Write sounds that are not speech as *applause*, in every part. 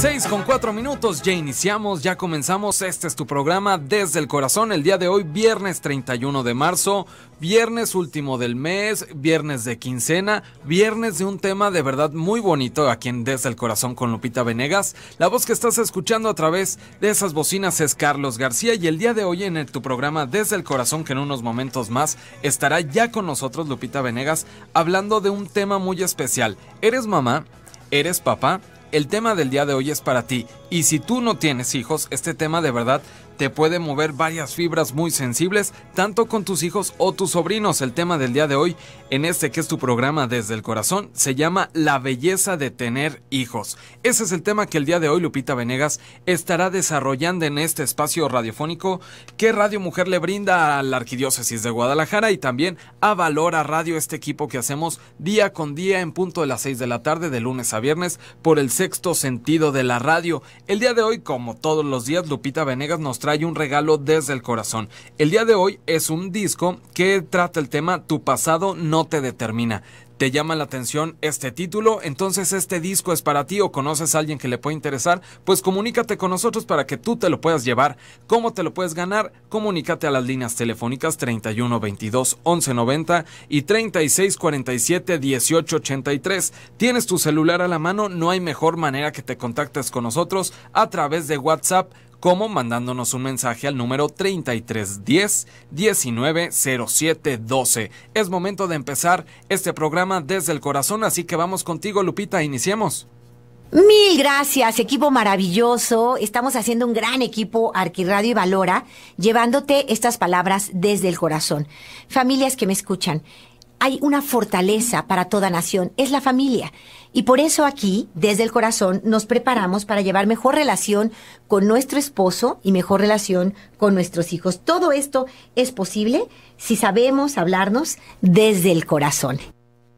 6 con 4 minutos, ya iniciamos, ya comenzamos. Este es tu programa desde el corazón. El día de hoy, viernes 31 de marzo, viernes último del mes, viernes de quincena, viernes de un tema de verdad muy bonito aquí en Desde el Corazón con Lupita Venegas. La voz que estás escuchando a través de esas bocinas es Carlos García y el día de hoy en tu programa Desde el Corazón, que en unos momentos más estará ya con nosotros Lupita Venegas hablando de un tema muy especial. ¿Eres mamá? ¿Eres papá? el tema del día de hoy es para ti. Y si tú no tienes hijos, este tema de verdad te puede mover varias fibras muy sensibles, tanto con tus hijos o tus sobrinos. El tema del día de hoy, en este que es tu programa desde el corazón, se llama La belleza de tener hijos. Ese es el tema que el día de hoy Lupita Venegas estará desarrollando en este espacio radiofónico que Radio Mujer le brinda a la Arquidiócesis de Guadalajara y también a Valora Radio, este equipo que hacemos día con día en punto de las 6 de la tarde, de lunes a viernes, por el sexto sentido de la radio. El día de hoy, como todos los días, Lupita Venegas nos hay un regalo desde el corazón. El día de hoy es un disco que trata el tema Tu pasado no te determina. ¿Te llama la atención este título? Entonces este disco es para ti o conoces a alguien que le puede interesar, pues comunícate con nosotros para que tú te lo puedas llevar. ¿Cómo te lo puedes ganar? Comunícate a las líneas telefónicas 31 22 y 36 47 Tienes tu celular a la mano, no hay mejor manera que te contactes con nosotros a través de WhatsApp como mandándonos un mensaje al número 3310 190712. Es momento de empezar este programa desde el corazón, así que vamos contigo, Lupita, iniciemos. Mil gracias, equipo maravilloso. Estamos haciendo un gran equipo Arquirradio y Valora, llevándote estas palabras desde el corazón. Familias que me escuchan, hay una fortaleza para toda nación, es la familia. Y por eso aquí, desde el corazón, nos preparamos para llevar mejor relación con nuestro esposo y mejor relación con nuestros hijos. Todo esto es posible si sabemos hablarnos desde el corazón.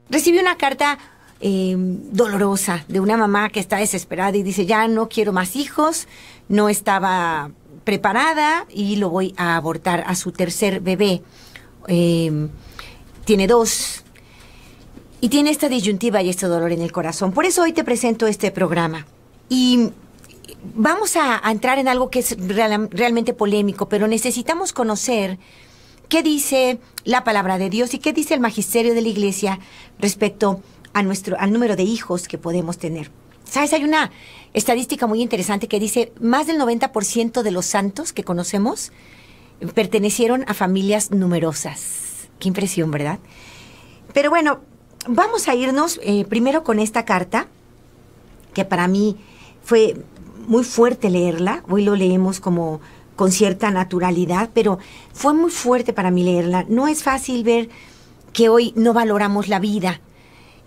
Recibí una carta em, dolorosa de una mamá que está desesperada y dice, ya no quiero más hijos, no estaba preparada y lo voy a abortar a su tercer bebé. Em, tiene dos, y tiene esta disyuntiva y este dolor en el corazón. Por eso hoy te presento este programa. Y vamos a, entrar en algo que es realmente polémico, pero necesitamos conocer qué dice la palabra de Dios y qué dice el magisterio de la iglesia respecto a nuestro, al número de hijos que podemos tener. ¿Sabes? Hay una estadística muy interesante que dice más del 90% de los santos que conocemos pertenecieron a familias numerosas. Qué impresión, ¿verdad? Pero bueno, vamos a irnos eh, primero con esta carta, que para mí fue muy fuerte leerla. Hoy lo leemos como con cierta naturalidad, pero fue muy fuerte para mí leerla. No es fácil ver que hoy no valoramos la vida.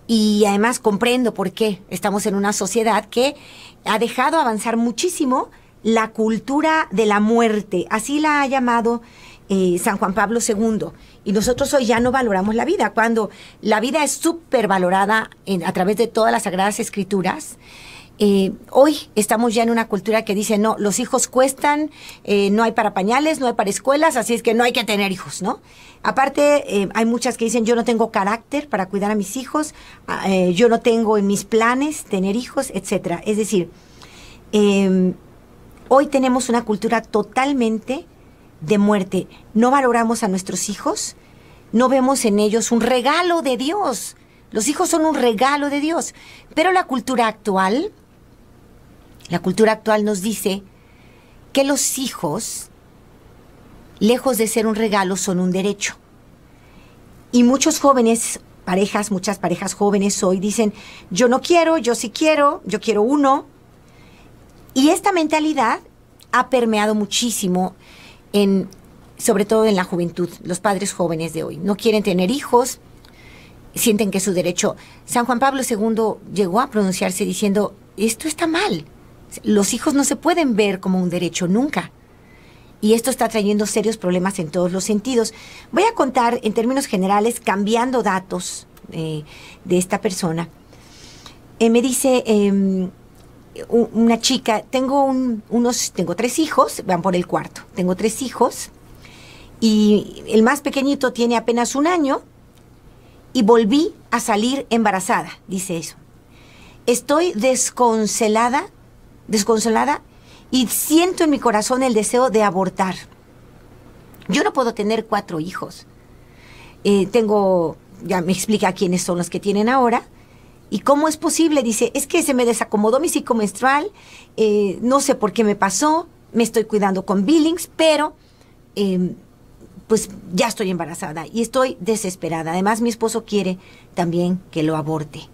Y además comprendo por qué. Estamos en una sociedad que ha dejado avanzar muchísimo la cultura de la muerte. Así la ha llamado eh, San Juan Pablo II. Y nosotros hoy ya no valoramos la vida, cuando la vida es súper valorada a través de todas las Sagradas Escrituras. Eh, hoy estamos ya en una cultura que dice, no, los hijos cuestan, eh, no hay para pañales, no hay para escuelas, así es que no hay que tener hijos, ¿no? Aparte, hay muchas que dicen, yo no tengo carácter para cuidar a mis hijos, ah, yo no tengo en mis planes tener hijos, etcétera. Es decir, em, hoy tenemos una cultura totalmente de muerte, ¿no valoramos a nuestros hijos? ¿No vemos en ellos un regalo de Dios? Los hijos son un regalo de Dios. Pero la cultura actual, la cultura actual nos dice que los hijos, lejos de ser un regalo, son un derecho. Y muchos jóvenes, parejas, muchas parejas jóvenes hoy dicen, yo no quiero, yo sí quiero, yo quiero uno. Y esta mentalidad ha permeado muchísimo sobre todo en la juventud, los padres jóvenes de hoy. No quieren tener hijos, sienten que es su derecho. San Juan Pablo II llegó a pronunciarse diciendo, esto está mal. Los hijos no se pueden ver como un derecho nunca. Y esto está trayendo serios problemas en todos los sentidos. Voy a contar en términos generales, cambiando datos eh, de esta persona. Eh, me dice, em, una chica, tengo unos, tengo tres hijos, van por el cuarto, tengo tres hijos y el más pequeñito tiene apenas un año y volví a salir embarazada, dice eso. Estoy desconsolada, desconsolada y siento en mi corazón el deseo de abortar. Yo no puedo tener cuatro hijos. Eh, tengo, ya me explica quiénes son los que tienen ahora, ¿Y cómo es posible? Dice, es que se me desacomodó mi ciclo menstrual, eh, no sé por qué me pasó, me estoy cuidando con Billings, pero em, pues ya estoy embarazada y estoy desesperada. Además, mi esposo quiere también que lo aborte.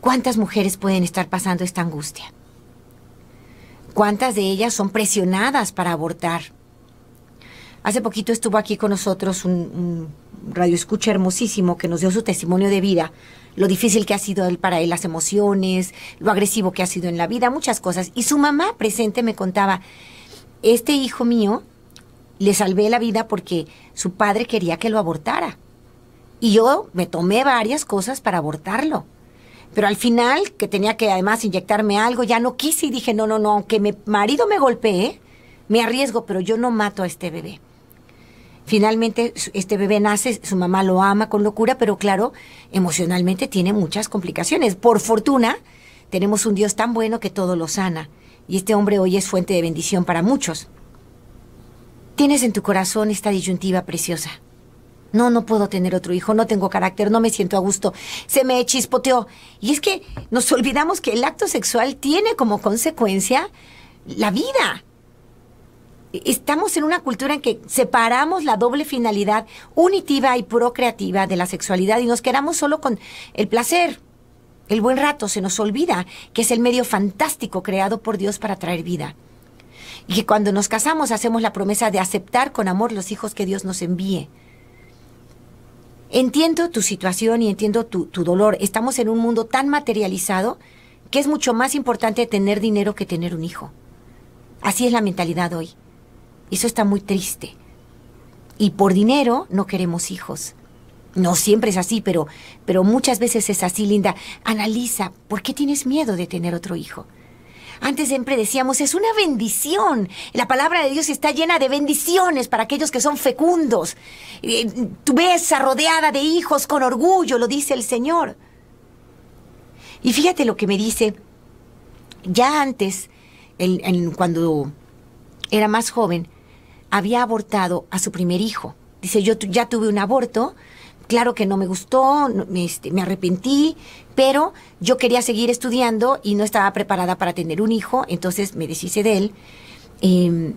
¿Cuántas mujeres pueden estar pasando esta angustia? ¿Cuántas de ellas son presionadas para abortar? Hace poquito estuvo aquí con nosotros un, un radioescucha hermosísimo que nos dio su testimonio de vida lo difícil que ha sido él para él las emociones, lo agresivo que ha sido en la vida, muchas cosas. Y su mamá presente me contaba, este hijo mío le salvé la vida porque su padre quería que lo abortara. Y yo me tomé varias cosas para abortarlo. Pero al final, que tenía que además inyectarme algo, ya no quise y dije, no, no, no, aunque mi marido me golpee, me arriesgo, pero yo no mato a este bebé. Finalmente, este bebé nace, su mamá lo ama con locura, pero claro, emocionalmente tiene muchas complicaciones. Por fortuna, tenemos un Dios tan bueno que todo lo sana. Y este hombre hoy es fuente de bendición para muchos. Tienes en tu corazón esta disyuntiva preciosa. No, no puedo tener otro hijo, no tengo carácter, no me siento a gusto, se me chispoteó. Y es que nos olvidamos que el acto sexual tiene como consecuencia la vida estamos en una cultura en que separamos la doble finalidad unitiva y procreativa de la sexualidad y nos quedamos solo con el placer. El buen rato se nos olvida que es el medio fantástico creado por Dios para traer vida. Y que cuando nos casamos hacemos la promesa de aceptar con amor los hijos que Dios nos envíe. Entiendo tu situación y entiendo tu, tu dolor. Estamos en un mundo tan materializado que es mucho más importante tener dinero que tener un hijo. Así es la mentalidad hoy. Eso está muy triste. Y por dinero no queremos hijos. No siempre es así, pero, pero muchas veces es así, Linda. Analiza, ¿por qué tienes miedo de tener otro hijo? Antes siempre decíamos, es una bendición. La palabra de Dios está llena de bendiciones para aquellos que son fecundos. Eh, tu besa rodeada de hijos con orgullo, lo dice el Señor. Y fíjate lo que me dice, ya antes, cuando era más joven, había abortado a su primer hijo. Dice, yo ya tuve un aborto, claro que no me gustó, este, me, arrepentí, pero yo quería seguir estudiando y no estaba preparada para tener un hijo, entonces me deshice de él em,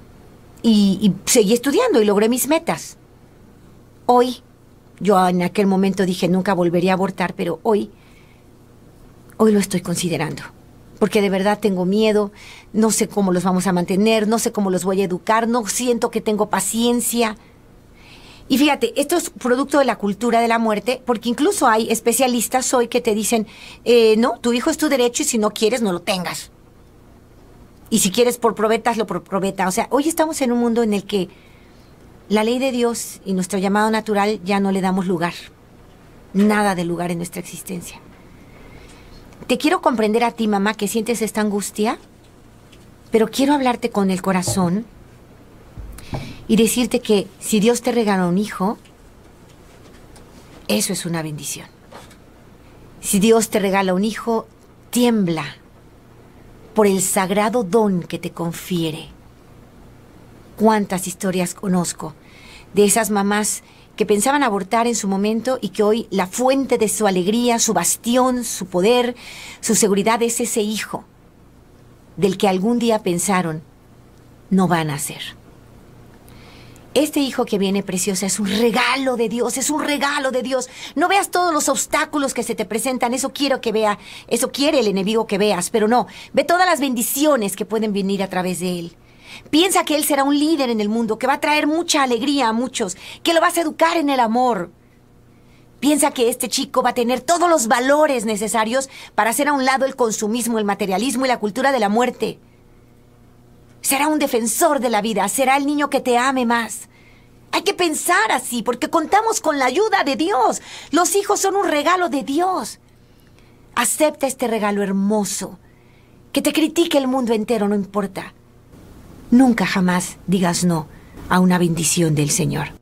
y, y seguí estudiando y logré mis metas. Hoy, yo en aquel momento dije, nunca volvería a abortar, pero hoy, hoy lo estoy considerando porque de verdad tengo miedo, no sé cómo los vamos a mantener, no sé cómo los voy a educar, no siento que tengo paciencia. Y fíjate, esto es producto de la cultura de la muerte, porque incluso hay especialistas hoy que te dicen, eh, no, tu hijo es tu derecho y si no quieres, no lo tengas. Y si quieres por probetas, lo por probeta. O sea, hoy estamos en un mundo en el que la ley de Dios y nuestro llamado natural ya no le damos lugar. Nada de lugar en nuestra existencia. Te quiero comprender a ti, mamá, que sientes esta angustia, pero quiero hablarte con el corazón y decirte que si Dios te regala un hijo, eso es una bendición. Si Dios te regala un hijo, tiembla por el sagrado don que te confiere. Cuántas historias conozco de esas mamás que pensaban abortar en su momento y que hoy la fuente de su alegría, su bastión, su poder, su seguridad es ese hijo del que algún día pensaron no van a ser. Este hijo que viene preciosa es un regalo de Dios, es un regalo de Dios. No veas todos los obstáculos que se te presentan, eso quiero que vea, eso quiere el enemigo que veas, pero no, ve todas las bendiciones que pueden venir a través de él. Piensa que él será un líder en el mundo, que va a traer mucha alegría a muchos, que lo vas a educar en el amor. Piensa que este chico va a tener todos los valores necesarios para hacer a un lado el consumismo, el materialismo y la cultura de la muerte. Será un defensor de la vida, será el niño que te ame más. Hay que pensar así, porque contamos con la ayuda de Dios. Los hijos son un regalo de Dios. Acepta este regalo hermoso. Que te critique el mundo entero, no importa. Nunca jamás digas no a una bendición del Señor.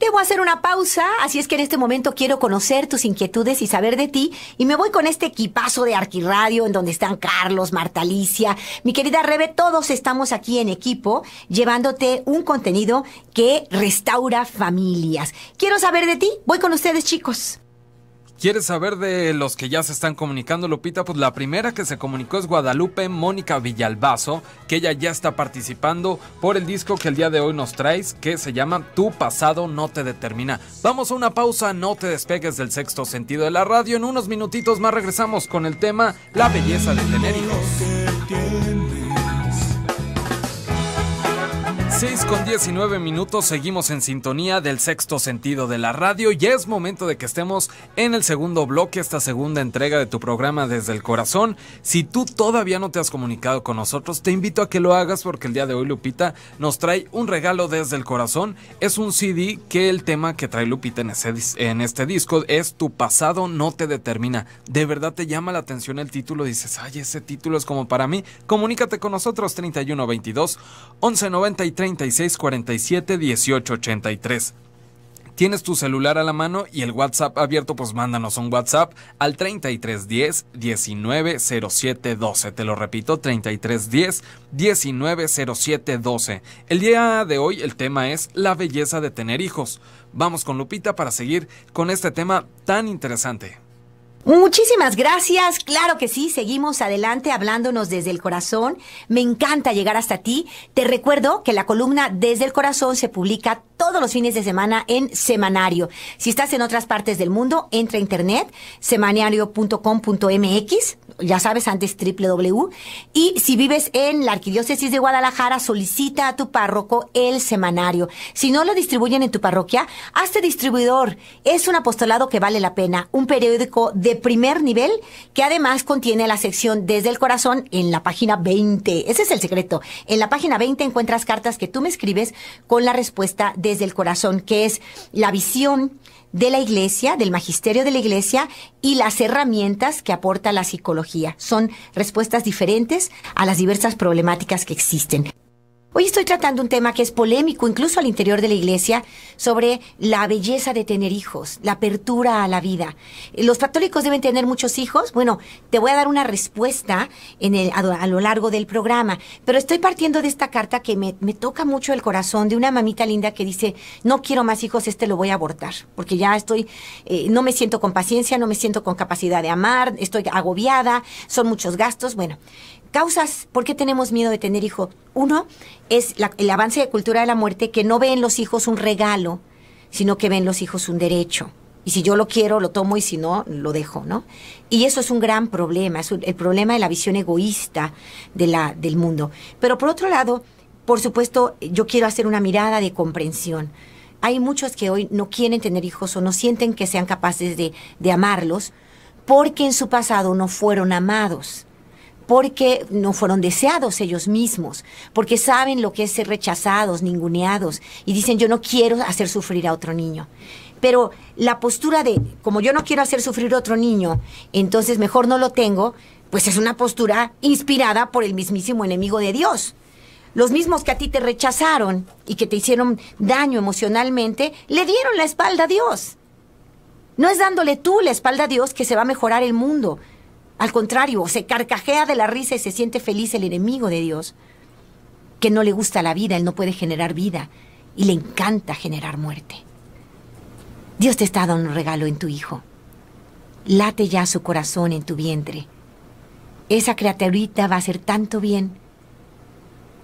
Debo hacer una pausa, así es que en este momento quiero conocer tus inquietudes y saber de ti. Y me voy con este equipazo de Arquiradio en donde están Carlos, Marta Alicia, mi querida Rebe, todos estamos aquí en equipo llevándote un contenido que restaura familias. Quiero saber de ti, voy con ustedes chicos. ¿Quieres saber de los que ya se están comunicando, Lupita? Pues la primera que se comunicó es Guadalupe Mónica Villalbazo, que ella ya está participando por el disco que el día de hoy nos traes, que se llama Tu pasado no te determina. Vamos a una pausa, no te despegues del sexto sentido de la radio. En unos minutitos más regresamos con el tema La belleza de tener hijos. 6 con 19 minutos, seguimos en sintonía del sexto sentido de la radio y es momento de que estemos en el segundo bloque, esta segunda entrega de tu programa desde el corazón. Si tú todavía no te has comunicado con nosotros, te invito a que lo hagas porque el día de hoy Lupita nos trae un regalo desde el corazón. Es un CD que el tema que trae Lupita en, ese, en este disco es Tu pasado no te determina. De verdad te llama la atención el título, dices, ay, ese título es como para mí. Comunícate con nosotros 3122 1193 36 47 18 83 tienes tu celular a la mano y el WhatsApp abierto, pues mándanos un WhatsApp al 3310 12 Te lo repito, 3310 12 El día de hoy el tema es la belleza de tener hijos. Vamos con Lupita para seguir con este tema tan interesante. Muchísimas gracias, claro que sí, seguimos adelante hablándonos desde el corazón. Me encanta llegar hasta ti. Te recuerdo que la columna Desde el Corazón se publica todos los fines de semana en Semanario. Si estás en otras partes del mundo, entra a internet, semanario.com.mx, ya sabes, antes www. Y si vives en la Arquidiócesis de Guadalajara, solicita a tu párroco el semanario. Si no lo distribuyen en tu parroquia, hazte distribuidor. Es un apostolado que vale la pena, un periódico de primer nivel que además contiene la sección Desde el Corazón en la página 20. Ese es el secreto. En la página 20 encuentras cartas que tú me escribes con la respuesta desde el corazón, que es la visión de la iglesia, del magisterio de la iglesia y las herramientas que aporta la psicología. Son respuestas diferentes a las diversas problemáticas que existen. Hoy estoy tratando un tema que es polémico incluso al interior de la iglesia sobre la belleza de tener hijos, la apertura a la vida. ¿Los católicos deben tener muchos hijos? Bueno, te voy a dar una respuesta en el, a, lo largo del programa, pero estoy partiendo de esta carta que me, toca mucho el corazón de una mamita linda que dice, no quiero más hijos, este lo voy a abortar, porque ya estoy, eh, no me siento con paciencia, no me siento con capacidad de amar, estoy agobiada, son muchos gastos. Bueno, Causas, ¿por qué tenemos miedo de tener hijos? Uno es el avance de cultura de la muerte que no ve en los hijos un regalo, sino que ve en los hijos un derecho. Y si yo lo quiero, lo tomo y si no, lo dejo, ¿no? Y eso es un gran problema, es el problema de la visión egoísta del mundo. Pero por otro lado, por supuesto, yo quiero hacer una mirada de comprensión. Hay muchos que hoy no quieren tener hijos o no sienten que sean capaces de, de amarlos porque en su pasado no fueron amados porque no fueron deseados ellos mismos, porque saben lo que es ser rechazados, ninguneados, y dicen yo no quiero hacer sufrir a otro niño. Pero la postura de, como yo no quiero hacer sufrir a otro niño, entonces mejor no lo tengo, pues es una postura inspirada por el mismísimo enemigo de Dios. Los mismos que a ti te rechazaron y que te hicieron daño emocionalmente, le dieron la espalda a Dios. No es dándole tú la espalda a Dios que se va a mejorar el mundo, al contrario, se carcajea de la risa y se siente feliz el enemigo de Dios, que no le gusta la vida, él no puede generar vida y le encanta generar muerte. Dios te está dando un regalo en tu hijo. Late ya su corazón en tu vientre. Esa criaturita va a hacer tanto bien.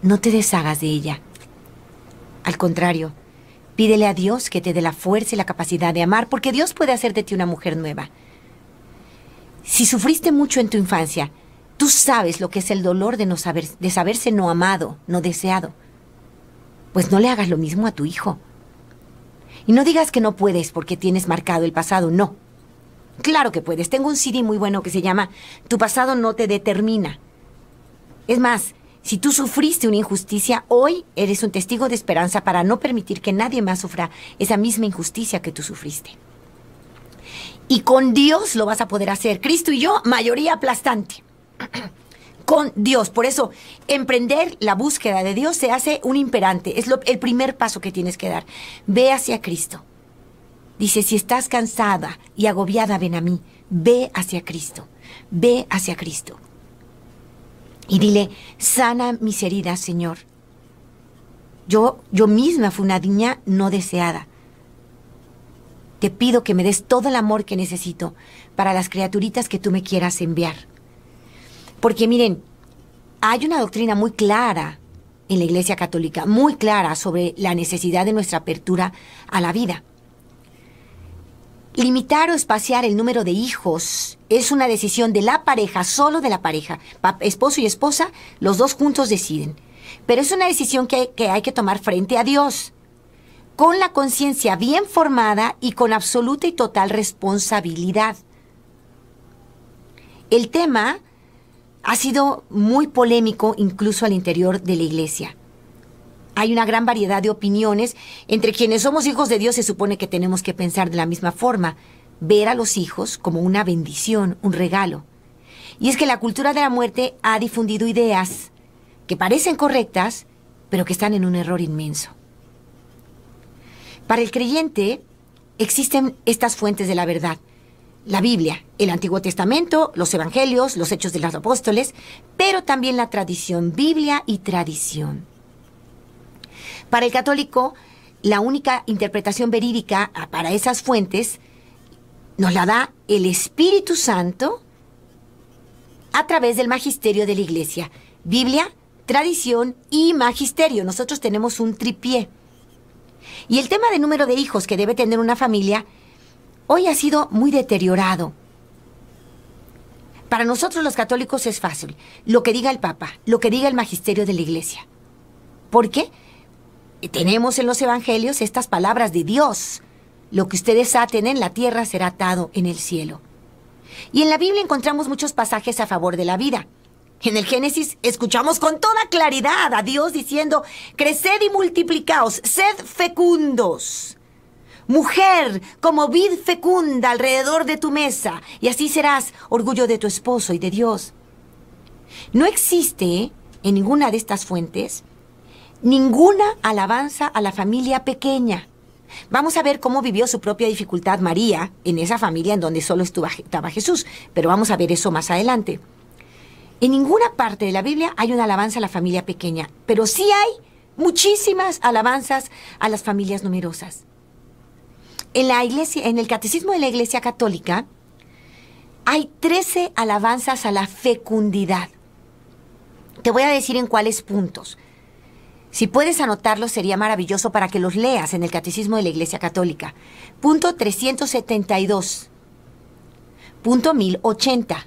No te deshagas de ella. Al contrario, pídele a Dios que te dé la fuerza y la capacidad de amar, porque Dios puede hacer de ti una mujer nueva. Si sufriste mucho en tu infancia, tú sabes lo que es el dolor de, no saber, de saberse no amado, no deseado. Pues no le hagas lo mismo a tu hijo. Y no digas que no puedes porque tienes marcado el pasado, no. Claro que puedes. Tengo un CD muy bueno que se llama Tu pasado no te determina. Es más, si tú sufriste una injusticia, hoy eres un testigo de esperanza para no permitir que nadie más sufra esa misma injusticia que tú sufriste. Y con Dios lo vas a poder hacer. Cristo y yo, mayoría aplastante. *clears throat* con Dios. Por eso, emprender la búsqueda de Dios se hace un imperante. Es el primer paso que tienes que dar. Ve hacia Cristo. Dice, si estás cansada y agobiada, ven a mí. Ve hacia Cristo. Ve hacia Cristo. Y dile, sana mis heridas, Señor. Yo, yo misma fui una niña no deseada. Te pido que me des todo el amor que necesito para las criaturitas que tú me quieras enviar. Porque miren, hay una doctrina muy clara en la Iglesia Católica, muy clara sobre la necesidad de nuestra apertura a la vida. Limitar o espaciar el número de hijos es una decisión de la pareja, solo de la pareja. esposo y esposa, los dos juntos deciden. Pero es una decisión que, hay que tomar frente a Dios con la conciencia bien formada y con absoluta y total responsabilidad. El tema ha sido muy polémico incluso al interior de la iglesia. Hay una gran variedad de opiniones. Entre quienes somos hijos de Dios se supone que tenemos que pensar de la misma forma, ver a los hijos como una bendición, un regalo. Y es que la cultura de la muerte ha difundido ideas que parecen correctas, pero que están en un error inmenso. Para el creyente existen estas fuentes de la verdad. La Biblia, el Antiguo Testamento, los Evangelios, los Hechos de los Apóstoles, pero también la tradición, Biblia y tradición. Para el católico, la única interpretación verídica ah, para esas fuentes nos la da el Espíritu Santo a través del magisterio de la Iglesia. Biblia, tradición y magisterio. Nosotros tenemos un tripié. Y el tema del número de hijos que debe tener una familia hoy ha sido muy deteriorado. Para nosotros los católicos es fácil, lo que diga el Papa, lo que diga el magisterio de la Iglesia. ¿Por qué? Tenemos en los evangelios estas palabras de Dios. Lo que ustedes aten en la tierra será atado en el cielo. Y en la Biblia encontramos muchos pasajes a favor de la vida. En el Génesis escuchamos con toda claridad a Dios diciendo, creced y multiplicaos, sed fecundos. Mujer, como vid fecunda alrededor de tu mesa, y así serás orgullo de tu esposo y de Dios. No existe en ninguna de estas fuentes ninguna alabanza a la familia pequeña. Vamos a ver cómo vivió su propia dificultad María en esa familia en donde solo estaba Jesús, pero vamos a ver eso más adelante. En ninguna parte de la Biblia hay una alabanza a la familia pequeña, pero sí hay muchísimas alabanzas a las familias numerosas. En la iglesia, en el catecismo de la Iglesia Católica, hay 13 alabanzas a la fecundidad. Te voy a decir en cuáles puntos. Si puedes anotarlos sería maravilloso para que los leas en el Catecismo de la Iglesia Católica. Punto 372. Punto 1080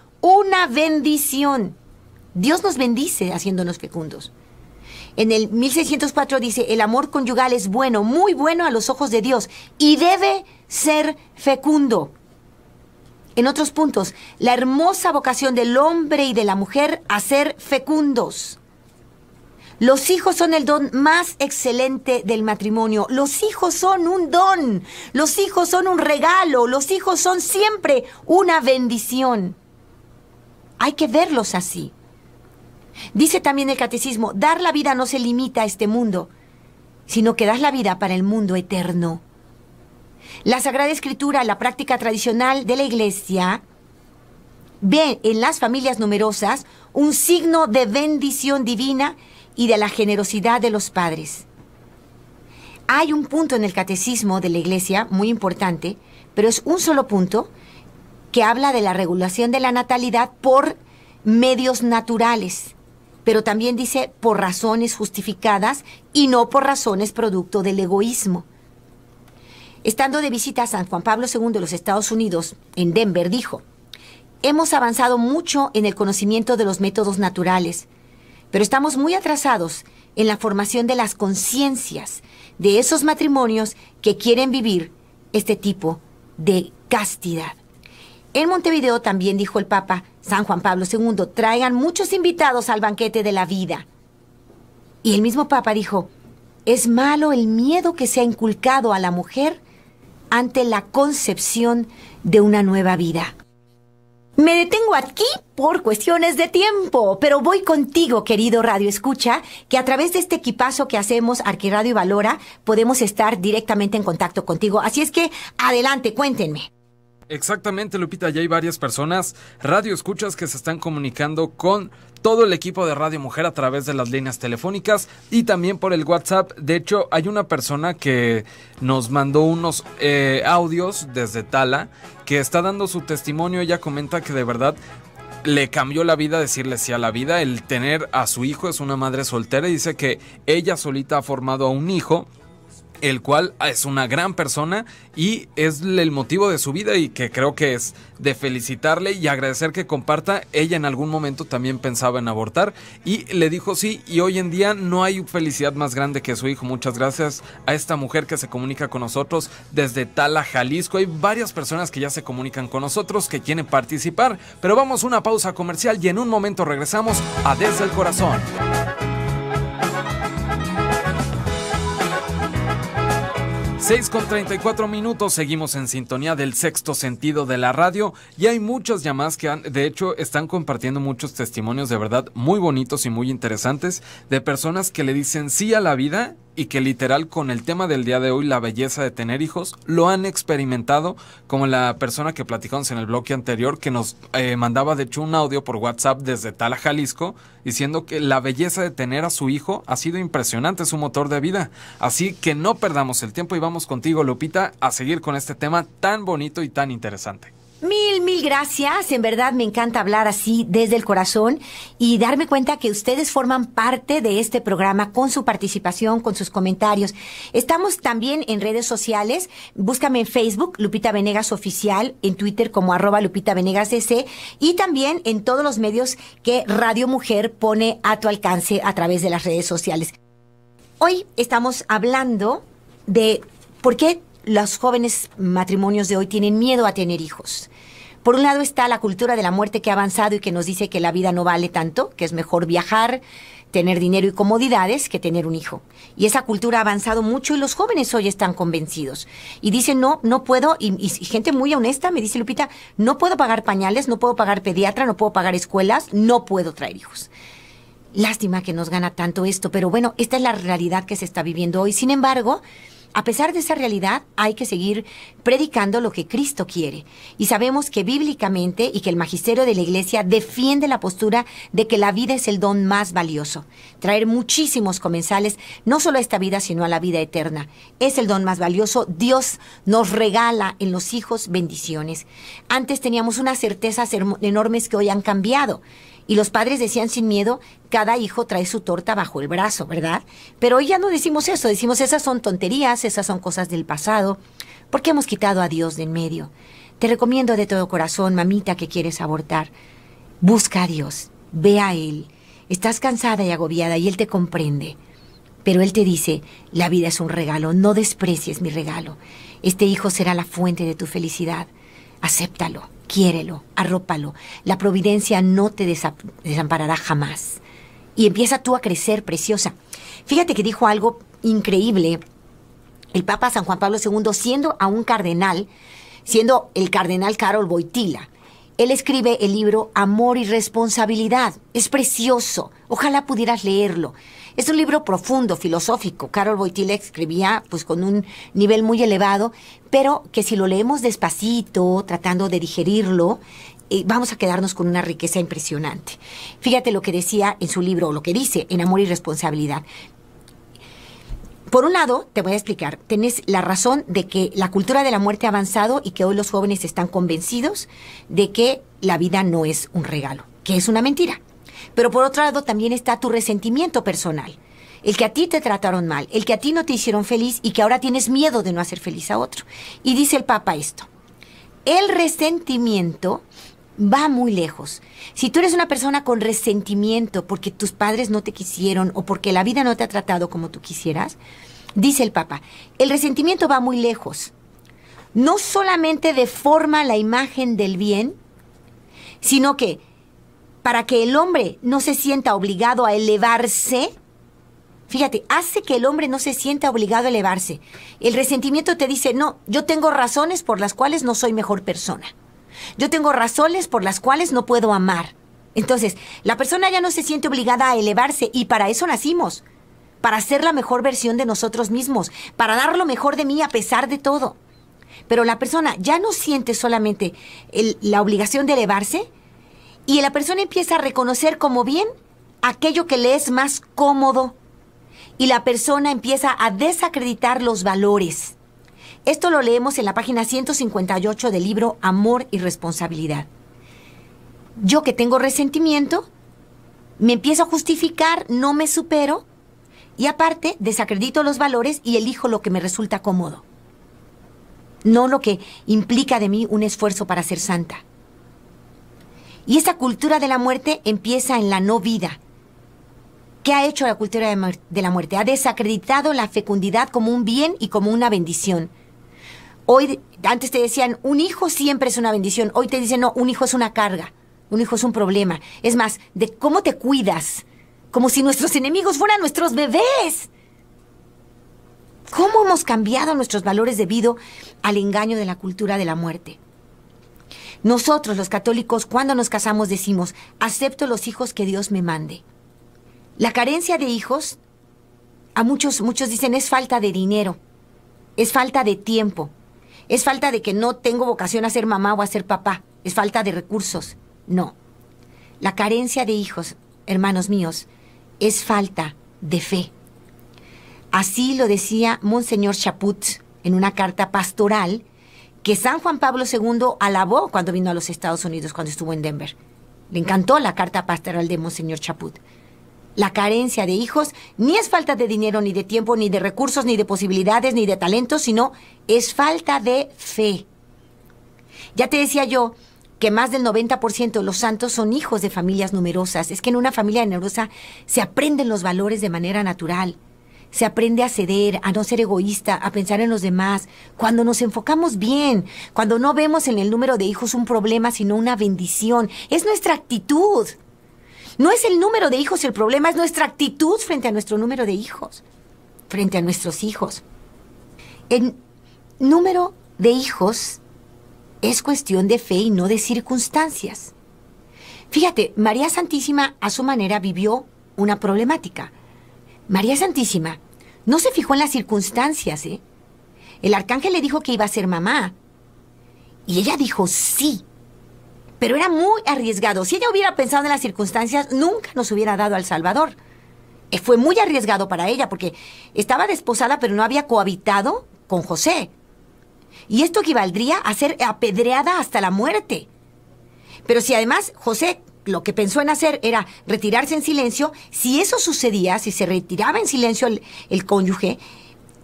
una bendición. Dios nos bendice haciéndonos fecundos. En el 1604 dice, el amor conyugal es bueno, muy bueno a los ojos de Dios y debe ser fecundo. En otros puntos, la hermosa vocación del hombre y de la mujer a ser fecundos. Los hijos son el don más excelente del matrimonio. Los hijos son un don. Los hijos son un regalo. Los hijos son siempre una bendición. Hay que verlos así. Dice también el catecismo, dar la vida no se limita a este mundo, sino que das la vida para el mundo eterno. La Sagrada Escritura, la práctica tradicional de la Iglesia, ve en las familias numerosas un signo de bendición divina y de la generosidad de los padres. Hay un punto en el catecismo de la Iglesia muy importante, pero es un solo punto que habla de la regulación de la natalidad por medios naturales, pero también dice por razones justificadas y no por razones producto del egoísmo. Estando de visita a San Juan Pablo II de los Estados Unidos, en Denver, dijo, Hemos avanzado mucho en el conocimiento de los métodos naturales, pero estamos muy atrasados en la formación de las conciencias de esos matrimonios que quieren vivir este tipo de castidad. En Montevideo también dijo el Papa San Juan Pablo II, traigan muchos invitados al banquete de la vida. Y el mismo Papa dijo, es malo el miedo que se ha inculcado a la mujer ante la concepción de una nueva vida. Me detengo aquí por cuestiones de tiempo, pero voy contigo, querido Radio Escucha, que a través de este equipazo que hacemos, Arquiradio y Valora, podemos estar directamente en contacto contigo. Así es que adelante, cuéntenme. Exactamente, Lupita, ya hay varias personas, radio escuchas que se están comunicando con todo el equipo de Radio Mujer a través de las líneas telefónicas y también por el WhatsApp. De hecho, hay una persona que nos mandó unos eh, audios desde Tala que está dando su testimonio. Ella comenta que de verdad le cambió la vida decirle sí a la vida. El tener a su hijo es una madre soltera y dice que ella solita ha formado a un hijo el cual es una gran persona y es el motivo de su vida y que creo que es de felicitarle y agradecer que comparta. Ella en algún momento también pensaba en abortar y le dijo sí y hoy en día no hay felicidad más grande que su hijo. Muchas gracias a esta mujer que se comunica con nosotros desde Tala, Jalisco. Hay varias personas que ya se comunican con nosotros que quieren participar, pero vamos a una pausa comercial y en un momento regresamos a Desde el Corazón. 6 con 34 minutos, seguimos en sintonía del sexto sentido de la radio y hay muchas llamadas que han, de hecho, están compartiendo muchos testimonios de verdad muy bonitos y muy interesantes de personas que le dicen sí a la vida y que literal con el tema del día de hoy, la belleza de tener hijos, lo han experimentado como la persona que platicamos en el bloque anterior, que nos eh, mandaba de hecho un audio por WhatsApp desde Tala, Jalisco, diciendo que la belleza de tener a su hijo ha sido impresionante, su motor de vida. Así que no perdamos el tiempo y vamos contigo, Lupita, a seguir con este tema tan bonito y tan interesante. Mil, mil gracias. En verdad me encanta hablar así desde el corazón y darme cuenta que ustedes forman parte de este programa con su participación, con sus comentarios. Estamos también en redes sociales. Búscame en Facebook, Lupita Venegas Oficial, en Twitter como arroba Lupita Venegas y también en todos los medios que Radio Mujer pone a tu alcance a través de las redes sociales. Hoy estamos hablando de por qué los jóvenes matrimonios de hoy tienen miedo a tener hijos. Por un lado está la cultura de la muerte que ha avanzado y que nos dice que la vida no vale tanto, que es mejor viajar, tener dinero y comodidades que tener un hijo. Y esa cultura ha avanzado mucho y los jóvenes hoy están convencidos. Y dicen, no, no puedo, y, gente muy honesta me dice, Lupita, no puedo pagar pañales, no puedo pagar pediatra, no puedo pagar escuelas, no puedo traer hijos. Lástima que nos gana tanto esto, pero bueno, esta es la realidad que se está viviendo hoy. Sin embargo, a pesar de esa realidad, hay que seguir predicando lo que Cristo quiere. Y sabemos que bíblicamente y que el magisterio de la Iglesia defiende la postura de que la vida es el don más valioso. Traer muchísimos comensales, no solo a esta vida, sino a la vida eterna. Es el don más valioso. Dios nos regala en los hijos bendiciones. Antes teníamos unas certezas enormes que hoy han cambiado. Y los padres decían sin miedo, cada hijo trae su torta bajo el brazo, ¿verdad? Pero hoy ya no decimos eso, decimos esas son tonterías, esas son cosas del pasado, porque hemos quitado a Dios de en medio. Te recomiendo de todo corazón, mamita que quieres abortar, busca a Dios, ve a Él. Estás cansada y agobiada y Él te comprende. Pero Él te dice, la vida es un regalo, no desprecies mi regalo. Este hijo será la fuente de tu felicidad. Acéptalo quiérelo, arrópalo. La providencia no te desamparará jamás. Y empieza tú a crecer, preciosa. Fíjate que dijo algo increíble el Papa San Juan Pablo II, siendo a un cardenal, siendo el cardenal Carol Boitila, él escribe el libro Amor y Responsabilidad. Es precioso. Ojalá pudieras leerlo. Es un libro profundo, filosófico. Carol Boitila escribía pues con un nivel muy elevado, pero que si lo leemos despacito, tratando de digerirlo, eh, vamos a quedarnos con una riqueza impresionante. Fíjate lo que decía en su libro, o lo que dice en Amor y Responsabilidad. Por un lado, te voy a explicar, tenés la razón de que la cultura de la muerte ha avanzado y que hoy los jóvenes están convencidos de que la vida no es un regalo, que es una mentira. Pero por otro lado también está tu resentimiento personal, el que a ti te trataron mal, el que a ti no te hicieron feliz y que ahora tienes miedo de no hacer feliz a otro. Y dice el Papa esto, el resentimiento va muy lejos. Si tú eres una persona con resentimiento porque tus padres no te quisieron o porque la vida no te ha tratado como tú quisieras, dice el Papa, el resentimiento va muy lejos. No solamente deforma la imagen del bien, sino que para que el hombre no se sienta obligado a elevarse, fíjate, hace que el hombre no se sienta obligado a elevarse. El resentimiento te dice, no, yo tengo razones por las cuales no soy mejor persona. Yo tengo razones por las cuales no puedo amar. Entonces, la persona ya no se siente obligada a elevarse y para eso nacimos. Para ser la mejor versión de nosotros mismos, para dar lo mejor de mí a pesar de todo. Pero la persona ya no siente solamente la obligación de elevarse y la persona empieza a reconocer como bien aquello que le es más cómodo y la persona empieza a desacreditar los valores. Esto lo leemos en la página 158 del libro Amor y Responsabilidad. Yo que tengo resentimiento, me empiezo a justificar, no me supero y aparte desacredito los valores y elijo lo que me resulta cómodo. No lo que implica de mí un esfuerzo para ser santa. Y esa cultura de la muerte empieza en la no vida. ¿Qué ha hecho la cultura de, la muerte? Ha desacreditado la fecundidad como un bien y como una bendición. Hoy, antes te decían, un hijo siempre es una bendición. Hoy te dicen, no, un hijo es una carga, un hijo es un problema. Es más, de cómo te cuidas, como si nuestros enemigos fueran nuestros bebés. ¿Cómo hemos cambiado nuestros valores debido al engaño de la cultura de la muerte? Nosotros los católicos cuando nos casamos decimos, acepto los hijos que Dios me mande. La carencia de hijos, a muchos, muchos dicen, es falta de dinero, es falta de tiempo, es falta de que no tengo vocación a ser mamá o a ser papá, es falta de recursos. No. La carencia de hijos, hermanos míos, es falta de fe. Así lo decía Monseñor Chaput en una carta pastoral que San Juan Pablo II alabó cuando vino a los Estados Unidos, cuando estuvo en Denver. Le encantó la carta pastoral de Monseñor Chaput. La carencia de hijos ni es falta de dinero, ni de tiempo, ni de recursos, ni de posibilidades, ni de talentos, sino es falta de fe. Ya te decía yo que más del 90% de los santos son hijos de familias numerosas. Es que en una familia numerosa se aprenden los valores de manera natural. Se aprende a ceder, a no ser egoísta, a pensar en los demás. Cuando nos enfocamos bien, cuando no vemos en el número de hijos un problema, sino una bendición, es nuestra actitud. No es el número de hijos el problema, es nuestra actitud frente a nuestro número de hijos, frente a nuestros hijos. El número de hijos es cuestión de fe y no de circunstancias. Fíjate, María Santísima a su manera vivió una problemática. María Santísima no se fijó en las circunstancias, ¿eh? El arcángel le dijo que iba a ser mamá. Y ella dijo sí pero era muy arriesgado. Si ella hubiera pensado en las circunstancias, nunca nos hubiera dado al Salvador. Eh, fue muy arriesgado para ella porque estaba desposada, pero no había cohabitado con José. Y esto equivaldría a ser apedreada hasta la muerte. Pero si además José lo que pensó en hacer era retirarse en silencio, si eso sucedía, si se retiraba en silencio el, el cónyuge,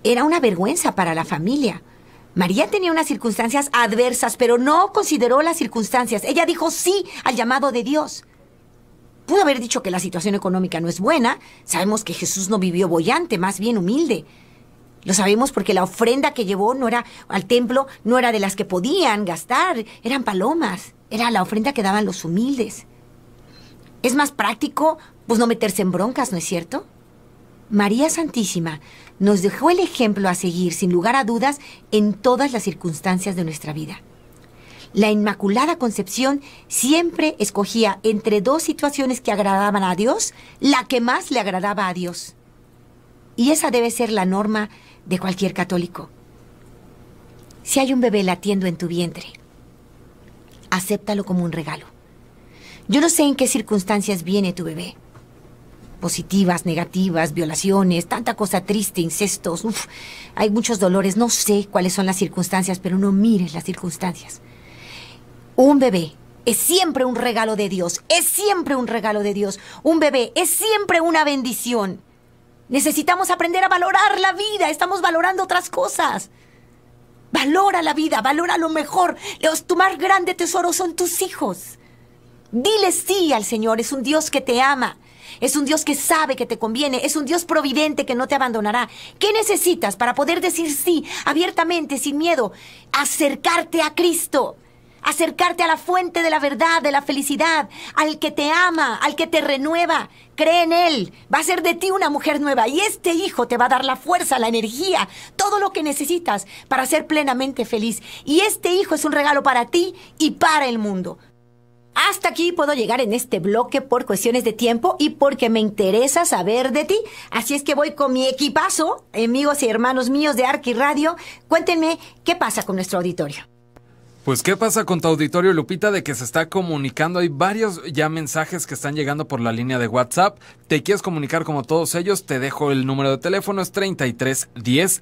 era una vergüenza para la familia. María tenía unas circunstancias adversas, pero no consideró las circunstancias. Ella dijo sí al llamado de Dios. Pudo haber dicho que la situación económica no es buena. Sabemos que Jesús no vivió bollante, más bien humilde. Lo sabemos porque la ofrenda que llevó no era al templo, no era de las que podían gastar, eran palomas, era la ofrenda que daban los humildes. Es más práctico, pues no meterse en broncas, ¿no es cierto? María Santísima nos dejó el ejemplo a seguir, sin lugar a dudas, en todas las circunstancias de nuestra vida. La Inmaculada Concepción siempre escogía entre dos situaciones que agradaban a Dios, la que más le agradaba a Dios. Y esa debe ser la norma de cualquier católico. Si hay un bebé latiendo en tu vientre, acéptalo como un regalo. Yo no sé en qué circunstancias viene tu bebé positivas, negativas, violaciones, tanta cosa triste, incestos, hay muchos dolores, no sé cuáles son las circunstancias, pero no mires las circunstancias. Un bebé es siempre un regalo de Dios, es siempre un regalo de Dios, un bebé es siempre una bendición. Necesitamos aprender a valorar la vida, estamos valorando otras cosas. Valora la vida, valora lo mejor. Los, tu más grande tesoro son tus hijos. Dile sí al Señor, es un Dios que te ama es un Dios que sabe que te conviene. Es un Dios providente que no te abandonará. ¿Qué necesitas para poder decir sí abiertamente, sin miedo? Acercarte a Cristo. Acercarte a la fuente de la verdad, de la felicidad, al que te ama, al que te renueva. Cree en Él. Va a ser de ti una mujer nueva. Y este hijo te va a dar la fuerza, la energía, todo lo que necesitas para ser plenamente feliz. Y este hijo es un regalo para ti y para el mundo. Hasta aquí puedo llegar en este bloque por cuestiones de tiempo y porque me interesa saber de ti. Así es que voy con mi equipazo, amigos y hermanos míos de Arqui Radio. Cuéntenme qué pasa con nuestro auditorio. Pues, ¿qué pasa con tu auditorio, Lupita, de que se está comunicando? Hay varios ya mensajes que están llegando por la línea de WhatsApp. ¿Te quieres comunicar como todos ellos? Te dejo el número de teléfono, es 33 10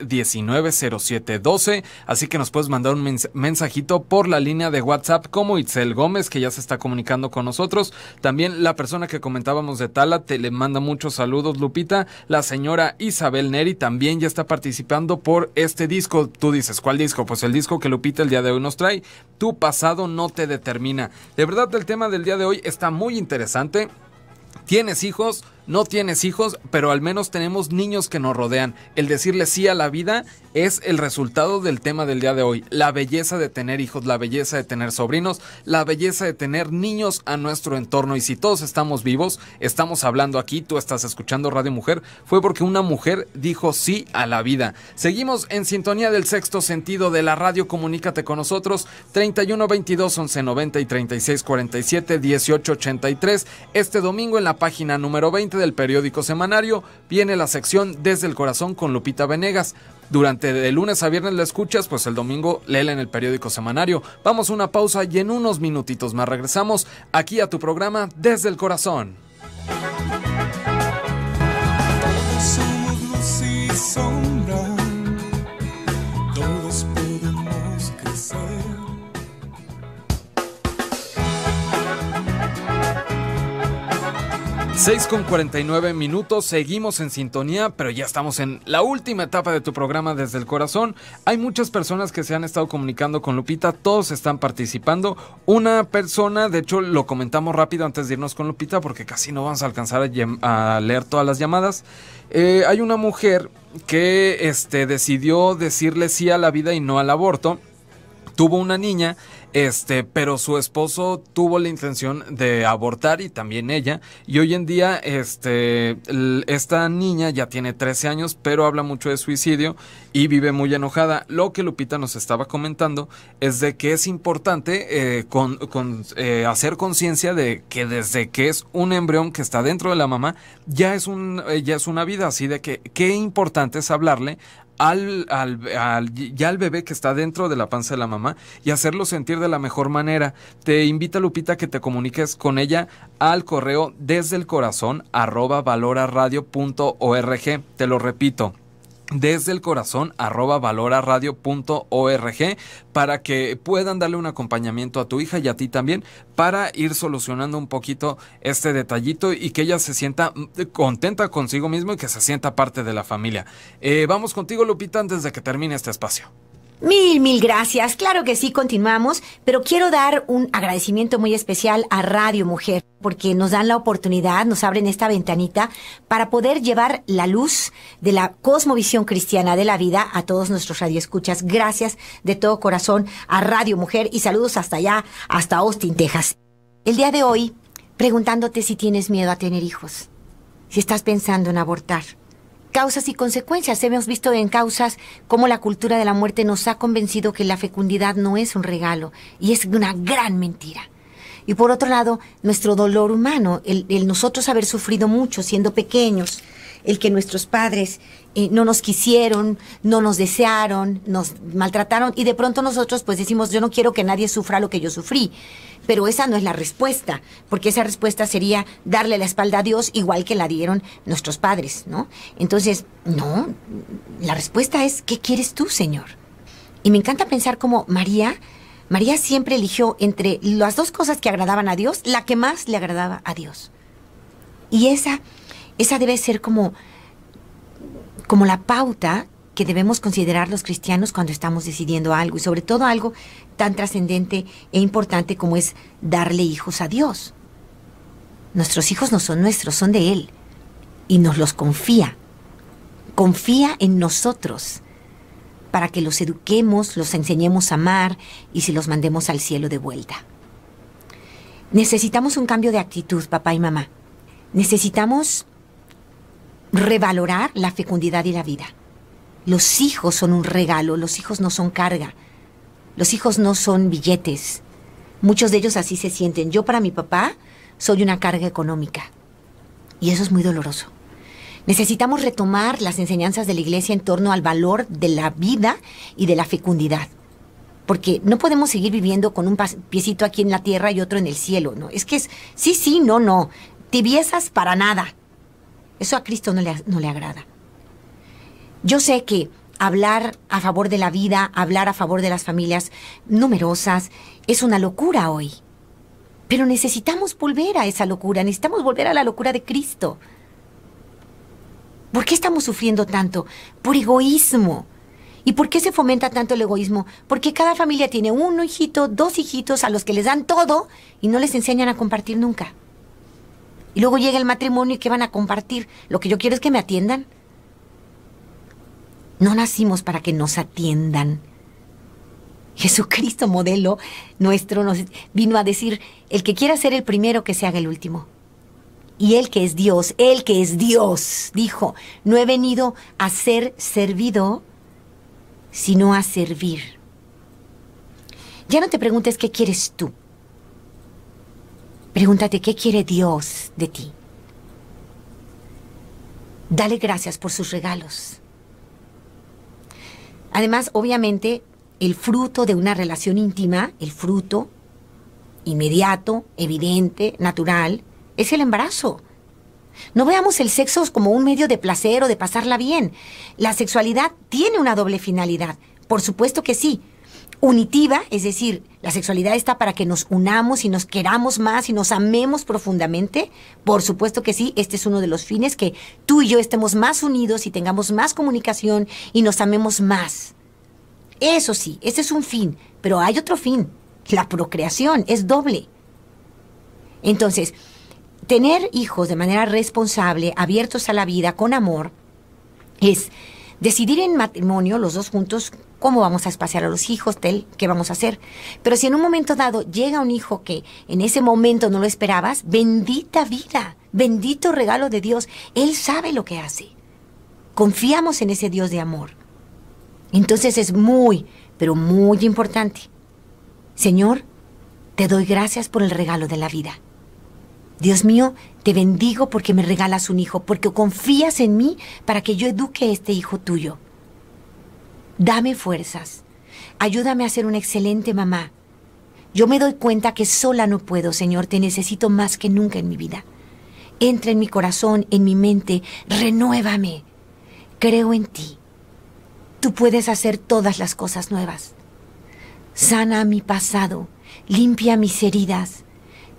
Así que nos puedes mandar un mensajito por la línea de WhatsApp, como Itzel Gómez, que ya se está comunicando con nosotros. También la persona que comentábamos de Tala, te le manda muchos saludos, Lupita. La señora Isabel Neri también ya está participando por este disco. Tú dices, ¿cuál disco? Pues el disco que Lupita el día de hoy nos trae. Tu pasado no te determina. De verdad, el tema del día de hoy está muy interesante. ¿Tienes hijos? no tienes hijos, pero al menos tenemos niños que nos rodean. El decirle sí a la vida es el resultado del tema del día de hoy. La belleza de tener hijos, la belleza de tener sobrinos, la belleza de tener niños a nuestro entorno. Y si todos estamos vivos, estamos hablando aquí, tú estás escuchando Radio Mujer, fue porque una mujer dijo sí a la vida. Seguimos en sintonía del sexto sentido de la radio. Comunícate con nosotros 31 22 y 36 47 Este domingo en la página número 20 del periódico semanario viene la sección Desde el Corazón con Lupita Venegas. Durante de lunes a viernes la escuchas, pues el domingo léela en el periódico semanario. Vamos a una pausa y en unos minutitos más regresamos aquí a tu programa Desde el Corazón. 6 con 49 minutos, seguimos en sintonía, pero ya estamos en la última etapa de tu programa desde el corazón. Hay muchas personas que se han estado comunicando con Lupita, todos están participando. Una persona, de hecho lo comentamos rápido antes de irnos con Lupita porque casi no vamos a alcanzar a, leer todas las llamadas. Eh, hay una mujer que este, decidió decirle sí a la vida y no al aborto. Tuvo una niña este, pero su esposo tuvo la intención de abortar y también ella. Y hoy en día, este, esta niña ya tiene 13 años, pero habla mucho de suicidio y vive muy enojada. Lo que Lupita nos estaba comentando es de que es importante eh, con, eh, hacer conciencia de que desde que es un embrión que está dentro de la mamá, ya es, un, eh, ya es una vida. Así de que qué importante es hablarle al, al, ya al bebé que está dentro de la panza de la mamá y hacerlo sentir de la mejor manera. Te invita Lupita a que te comuniques con ella al correo desde el corazón arroba Te lo repito, desde el corazón arroba valoraradio.org para que puedan darle un acompañamiento a tu hija y a ti también para ir solucionando un poquito este detallito y que ella se sienta contenta consigo mismo y que se sienta parte de la familia. Eh, vamos contigo Lupita antes de que termine este espacio. Mil, mil gracias. Claro que sí, continuamos, pero quiero dar un agradecimiento muy especial a Radio Mujer, porque nos dan la oportunidad, nos abren esta ventanita para poder llevar la luz de la cosmovisión cristiana de la vida a todos nuestros radioescuchas. Gracias de todo corazón a Radio Mujer y saludos hasta allá, hasta Austin, Texas. El día de hoy, preguntándote si tienes miedo a tener hijos, si estás pensando en abortar causas y consecuencias. Hemos visto en causas cómo la cultura de la muerte nos ha convencido que la fecundidad no es un regalo y es una gran mentira. Y por otro lado, nuestro dolor humano, el, el nosotros haber sufrido mucho siendo pequeños, el que nuestros padres no nos quisieron, no nos desearon, nos maltrataron y de pronto nosotros pues decimos yo no quiero que nadie sufra lo que yo sufrí. Pero esa no es la respuesta, porque esa respuesta sería darle la espalda a Dios igual que la dieron nuestros padres, ¿no? Entonces, no, la respuesta es, ¿qué quieres tú, Señor? Y me encanta pensar como María, María siempre eligió entre las dos cosas que agradaban a Dios, la que más le agradaba a Dios. Y esa, esa debe ser como como la pauta que debemos considerar los cristianos cuando estamos decidiendo algo y sobre todo algo tan trascendente e importante como es darle hijos a Dios. Nuestros hijos no son nuestros, son de Él y nos los confía. Confía en nosotros para que los eduquemos, los enseñemos a amar y se los mandemos al cielo de vuelta. Necesitamos un cambio de actitud, papá y mamá. Necesitamos revalorar la fecundidad y la vida. Los hijos son un regalo, los hijos no son carga, los hijos no son billetes. Muchos de ellos así se sienten. Yo para mi papá soy una carga económica y eso es muy doloroso. Necesitamos retomar las enseñanzas de la iglesia en torno al valor de la vida y de la fecundidad. Porque no podemos seguir viviendo con un piecito aquí en la tierra y otro en el cielo, ¿no? Es que es sí, sí, no, no. Tibiezas para nada. Eso a Cristo no le, no le agrada. Yo sé que hablar a favor de la vida, hablar a favor de las familias numerosas, es una locura hoy. Pero necesitamos volver a esa locura, necesitamos volver a la locura de Cristo. ¿Por qué estamos sufriendo tanto? Por egoísmo. ¿Y por qué se fomenta tanto el egoísmo? Porque cada familia tiene un hijito, dos hijitos a los que les dan todo y no les enseñan a compartir nunca. Y luego llega el matrimonio y ¿qué van a compartir? Lo que yo quiero es que me atiendan. No nacimos para que nos atiendan. Jesucristo modelo nuestro nos vino a decir, el que quiera ser el primero, que se haga el último. Y el que es Dios, el que es Dios, dijo, no he venido a ser servido, sino a servir. Ya no te preguntes qué quieres tú, Pregúntate qué quiere Dios de ti. Dale gracias por sus regalos. Además, obviamente, el fruto de una relación íntima, el fruto inmediato, evidente, natural, es el embarazo. No veamos el sexo como un medio de placer o de pasarla bien. La sexualidad tiene una doble finalidad. Por supuesto que sí, unitiva, es decir, la sexualidad está para que nos unamos y nos queramos más y nos amemos profundamente. Por supuesto que sí, este es uno de los fines, que tú y yo estemos más unidos y tengamos más comunicación y nos amemos más. Eso sí, ese es un fin, pero hay otro fin, la procreación, es doble. Entonces, tener hijos de manera responsable, abiertos a la vida, con amor, es decidir en matrimonio los dos juntos cómo vamos a espaciar a los hijos, qué vamos a hacer. Pero si en un momento dado llega un hijo que en ese momento no lo esperabas, bendita vida, bendito regalo de Dios, Él sabe lo que hace. Confiamos en ese Dios de amor. Entonces es muy, pero muy importante. Señor, te doy gracias por el regalo de la vida. Dios mío, te bendigo porque me regalas un hijo, porque confías en mí para que yo eduque a este hijo tuyo. Dame fuerzas. Ayúdame a ser una excelente mamá. Yo me doy cuenta que sola no puedo, Señor, te necesito más que nunca en mi vida. Entra en mi corazón, en mi mente, renuévame. Creo en ti. Tú puedes hacer todas las cosas nuevas. Sana mi pasado, limpia mis heridas.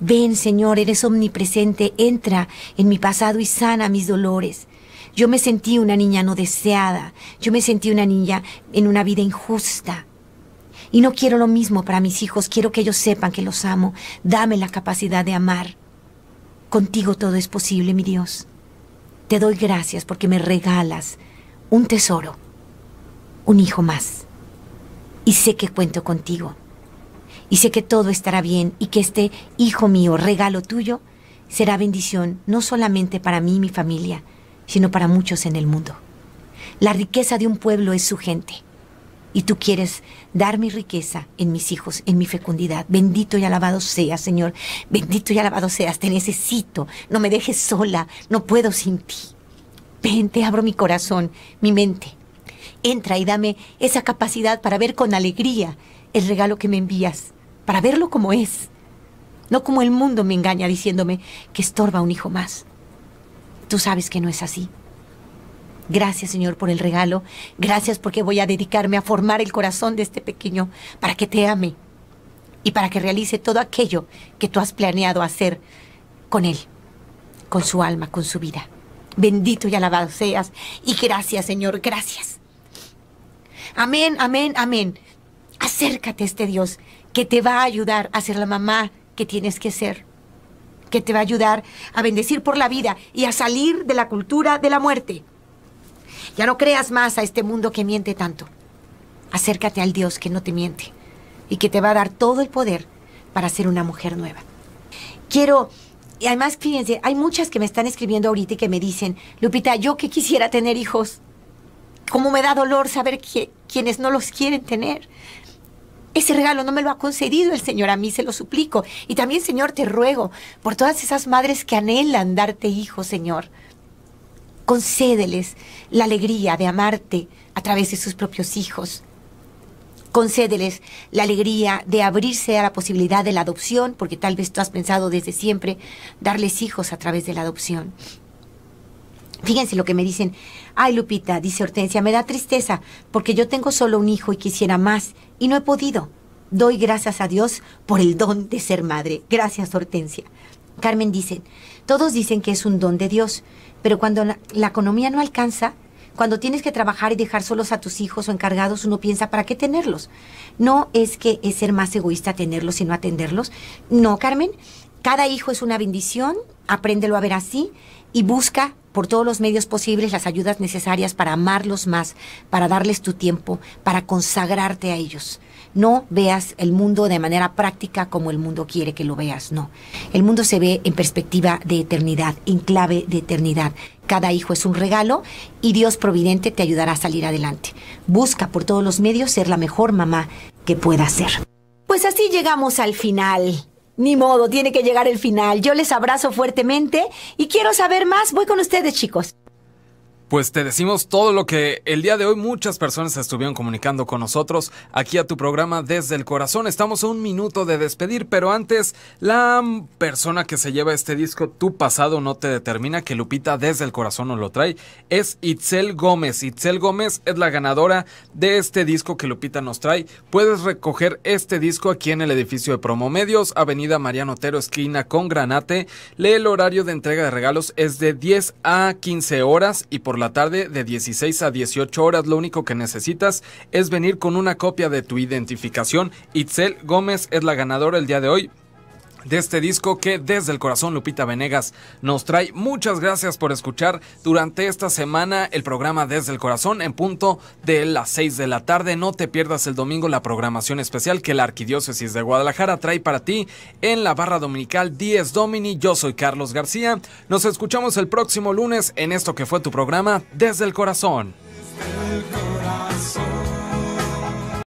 Ven, Señor, eres omnipresente, entra en mi pasado y sana mis dolores. Yo me sentí una niña no deseada, yo me sentí una niña en una vida injusta. Y no quiero lo mismo para mis hijos, quiero que ellos sepan que los amo. Dame la capacidad de amar. Contigo todo es posible, mi Dios. Te doy gracias porque me regalas un tesoro, un hijo más. Y sé que cuento contigo. Y sé que todo estará bien y que este hijo mío, regalo tuyo, será bendición no solamente para mí y mi familia, sino para muchos en el mundo. La riqueza de un pueblo es su gente. Y tú quieres dar mi riqueza en mis hijos, en mi fecundidad. Bendito y alabado seas, Señor. Bendito y alabado seas. Te necesito. No me dejes sola. No puedo sin ti. Ven, te abro mi corazón, mi mente. Entra y dame esa capacidad para ver con alegría el regalo que me envías, para verlo como es, no como el mundo me engaña diciéndome que estorba un hijo más. Tú sabes que no es así. Gracias, Señor, por el regalo. Gracias porque voy a dedicarme a formar el corazón de este pequeño para que te ame y para que realice todo aquello que tú has planeado hacer con él, con su alma, con su vida. Bendito y alabado seas. Y gracias, Señor, gracias. Amén, amén, amén. Acércate a este Dios que te va a ayudar a ser la mamá que tienes que ser que te va a ayudar a bendecir por la vida y a salir de la cultura de la muerte. Ya no creas más a este mundo que miente tanto. Acércate al Dios que no te miente y que te va a dar todo el poder para ser una mujer nueva. Quiero, y además fíjense, hay muchas que me están escribiendo ahorita y que me dicen, Lupita, yo que quisiera tener hijos, cómo me da dolor saber que quienes no los quieren tener. Ese regalo no me lo ha concedido el Señor, a mí se lo suplico. Y también, Señor, te ruego por todas esas madres que anhelan darte hijos, Señor. Concédeles la alegría de amarte a través de sus propios hijos. Concédeles la alegría de abrirse a la posibilidad de la adopción, porque tal vez tú has pensado desde siempre darles hijos a través de la adopción. Fíjense lo que me dicen Ay, Lupita, dice Hortensia, me da tristeza porque yo tengo solo un hijo y quisiera más y no he podido. Doy gracias a Dios por el don de ser madre. Gracias, Hortensia. Carmen dice, todos dicen que es un don de Dios, pero cuando la, economía no alcanza, cuando tienes que trabajar y dejar solos a tus hijos o encargados, uno piensa, ¿para qué tenerlos? No es que es ser más egoísta tenerlos y no atenderlos. No, Carmen, cada hijo es una bendición, apréndelo a ver así y busca por todos los medios posibles las ayudas necesarias para amarlos más, para darles tu tiempo, para consagrarte a ellos. No veas el mundo de manera práctica como el mundo quiere que lo veas, no. El mundo se ve en perspectiva de eternidad, en clave de eternidad. Cada hijo es un regalo y Dios providente te ayudará a salir adelante. Busca por todos los medios ser la mejor mamá que puedas ser. Pues así llegamos al final ni modo, tiene que llegar el final. Yo les abrazo fuertemente y quiero saber más. Voy con ustedes, chicos. Pues te decimos todo lo que el día de hoy muchas personas estuvieron comunicando con nosotros aquí a tu programa desde el corazón. Estamos a un minuto de despedir, pero antes la persona que se lleva este disco Tu pasado no te determina, que Lupita desde el corazón nos lo trae, es Itzel Gómez. Itzel Gómez es la ganadora de este disco que Lupita nos trae. Puedes recoger este disco aquí en el edificio de Promomedios, Avenida Mariano Otero, esquina con Granate. Lee el horario de entrega de regalos es de 10 a 15 horas y por por la tarde de 16 a 18 horas. Lo único que necesitas es venir con una copia de tu identificación. Itzel Gómez es la ganadora el día de hoy de este disco que desde el corazón Lupita Venegas nos trae. Muchas gracias por escuchar durante esta semana el programa Desde el Corazón en punto de las 6 de la tarde. No te pierdas el domingo la programación especial que la Arquidiócesis de Guadalajara trae para ti en la barra dominical 10 Domini. Yo soy Carlos García. Nos escuchamos el próximo lunes en esto que fue tu programa Desde el Corazón. Desde el corazón.